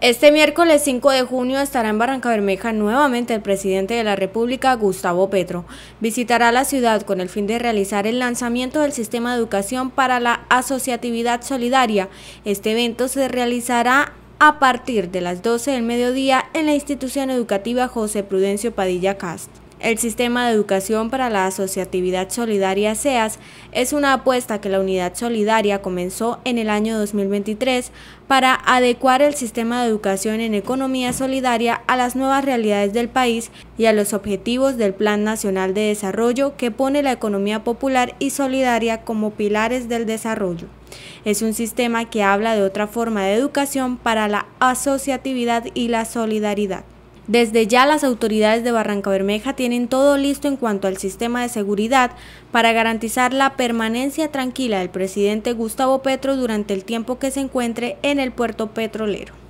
Este miércoles 5 de junio estará en Barranca Bermeja nuevamente el presidente de la República, Gustavo Petro. Visitará la ciudad con el fin de realizar el lanzamiento del sistema de educación para la asociatividad solidaria. Este evento se realizará a partir de las 12 del mediodía en la institución educativa José Prudencio Padilla Cast. El sistema de educación para la asociatividad solidaria SEAS es una apuesta que la unidad solidaria comenzó en el año 2023 para adecuar el sistema de educación en economía solidaria a las nuevas realidades del país y a los objetivos del Plan Nacional de Desarrollo que pone la economía popular y solidaria como pilares del desarrollo. Es un sistema que habla de otra forma de educación para la asociatividad y la solidaridad. Desde ya las autoridades de Barranca Bermeja tienen todo listo en cuanto al sistema de seguridad para garantizar la permanencia tranquila del presidente Gustavo Petro durante el tiempo que se encuentre en el puerto petrolero.